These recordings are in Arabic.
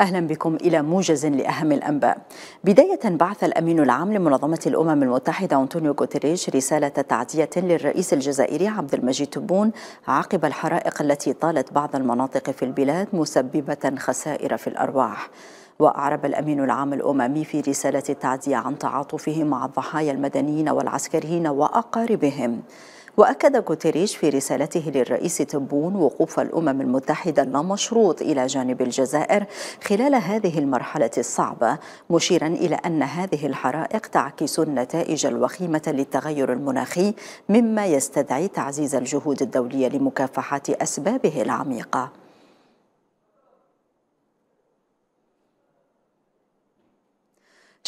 أهلا بكم إلى موجز لأهم الأنباء بداية بعث الأمين العام لمنظمة الأمم المتحدة أنطونيو غوتريش رسالة تعزية للرئيس الجزائري عبد المجيد تبون عقب الحرائق التي طالت بعض المناطق في البلاد مسببة خسائر في الأرواح وأعرب الأمين العام الأممي في رسالة التعزية عن تعاطفه مع الضحايا المدنيين والعسكريين وأقاربهم وأكد غوتيريش في رسالته للرئيس تبون وقوف الأمم المتحدة اللامشروط إلى جانب الجزائر خلال هذه المرحلة الصعبة مشيرا إلى أن هذه الحرائق تعكس النتائج الوخيمة للتغير المناخي مما يستدعي تعزيز الجهود الدولية لمكافحة أسبابه العميقة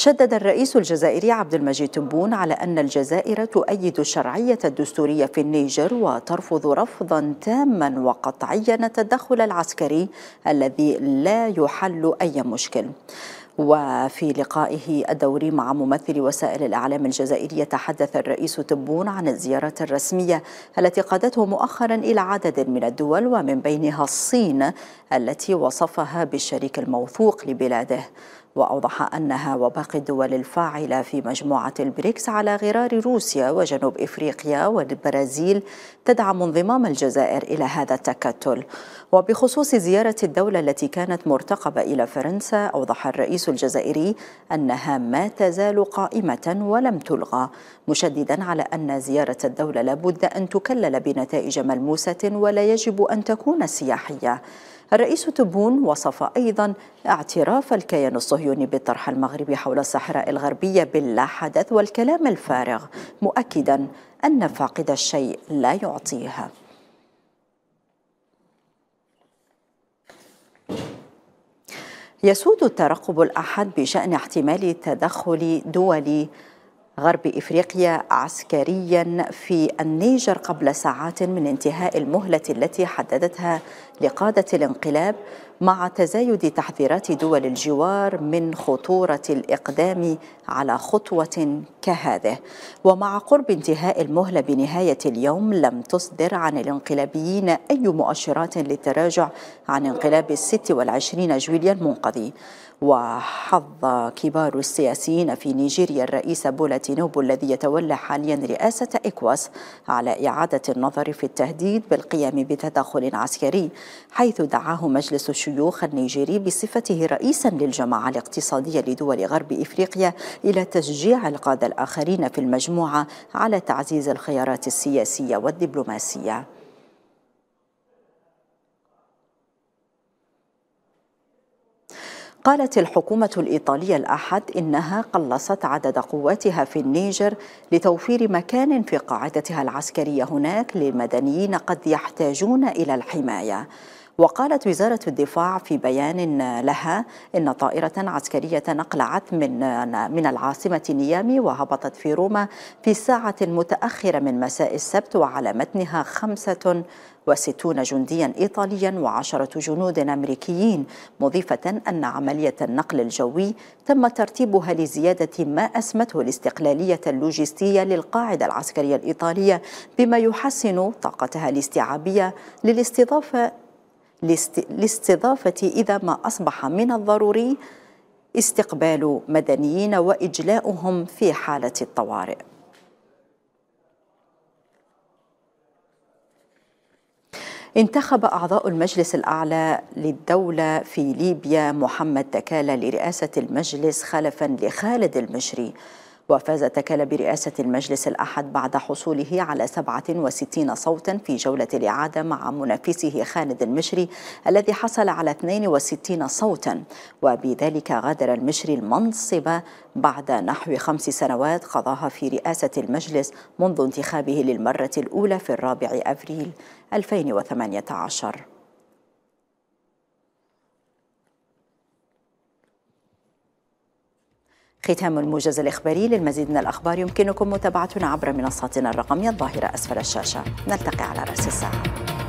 شدد الرئيس الجزائري عبد المجيد تبون على أن الجزائر تؤيد الشرعية الدستورية في النيجر وترفض رفضا تاما وقطعيا التدخل العسكري الذي لا يحل أي مشكل وفي لقائه الدوري مع ممثل وسائل الإعلام الجزائرية تحدث الرئيس تبون عن الزيارة الرسمية التي قادته مؤخرا إلى عدد من الدول ومن بينها الصين التي وصفها بالشريك الموثوق لبلاده وأوضح أنها وباقي الدول الفاعلة في مجموعة البريكس على غرار روسيا وجنوب إفريقيا والبرازيل تدعم انضمام الجزائر إلى هذا التكتل وبخصوص زيارة الدولة التي كانت مرتقبة إلى فرنسا أوضح الرئيس الجزائري أنها ما تزال قائمة ولم تلغى مشددا على أن زيارة الدولة لابد أن تكلل بنتائج ملموسة ولا يجب أن تكون سياحية الرئيس تبون وصف أيضا اعتراف الكيان الصهيوني بالطرح المغربي حول الصحراء الغربية بلا حدث والكلام الفارغ مؤكدا أن فاقد الشيء لا يعطيه يسود الترقب الأحد بشأن احتمال تدخل دولي غرب إفريقيا عسكريا في النيجر قبل ساعات من انتهاء المهلة التي حددتها لقادة الانقلاب مع تزايد تحذيرات دول الجوار من خطورة الإقدام على خطوة كهذه ومع قرب انتهاء المهلة بنهاية اليوم لم تصدر عن الانقلابيين أي مؤشرات للتراجع عن انقلاب الست والعشرين جويليا المنقضي وحظ كبار السياسيين في نيجيريا الرئيس بولا تينوبو الذي يتولى حاليا رئاسة إكواس على إعادة النظر في التهديد بالقيام بتدخل عسكري حيث دعاه مجلس الشيوخ الشيوخ النيجيري بصفته رئيسا للجماعة الاقتصادية لدول غرب إفريقيا إلى تشجيع القادة الآخرين في المجموعة على تعزيز الخيارات السياسية والدبلوماسية قالت الحكومة الإيطالية الأحد إنها قلصت عدد قواتها في النيجر لتوفير مكان في قاعدتها العسكرية هناك للمدنيين قد يحتاجون إلى الحماية وقالت وزارة الدفاع في بيان لها إن طائرة عسكرية نقلعت من من العاصمة نيامي وهبطت في روما في ساعة متأخرة من مساء السبت وعلى متنها خمسة وستون جنديا إيطاليا وعشرة جنود أمريكيين مضيفة أن عملية النقل الجوي تم ترتيبها لزيادة ما أسمته الاستقلالية اللوجستية للقاعدة العسكرية الإيطالية بما يحسن طاقتها الاستيعابية للاستضافة لاستضافة إذا ما أصبح من الضروري استقبال مدنيين وإجلاؤهم في حالة الطوارئ انتخب أعضاء المجلس الأعلى للدولة في ليبيا محمد تكالا لرئاسة المجلس خلفا لخالد المجري وفاز تكال برئاسة المجلس الأحد بعد حصوله على 67 صوتا في جولة الإعادة مع منافسه خالد المشري الذي حصل على 62 صوتا وبذلك غادر المشري المنصب بعد نحو خمس سنوات قضاها في رئاسة المجلس منذ انتخابه للمرة الأولى في الرابع أبريل 2018 ختام الموجز الإخباري للمزيد من الأخبار يمكنكم متابعتنا عبر منصاتنا الرقمية الظاهرة أسفل الشاشة نلتقي على رأس الساعة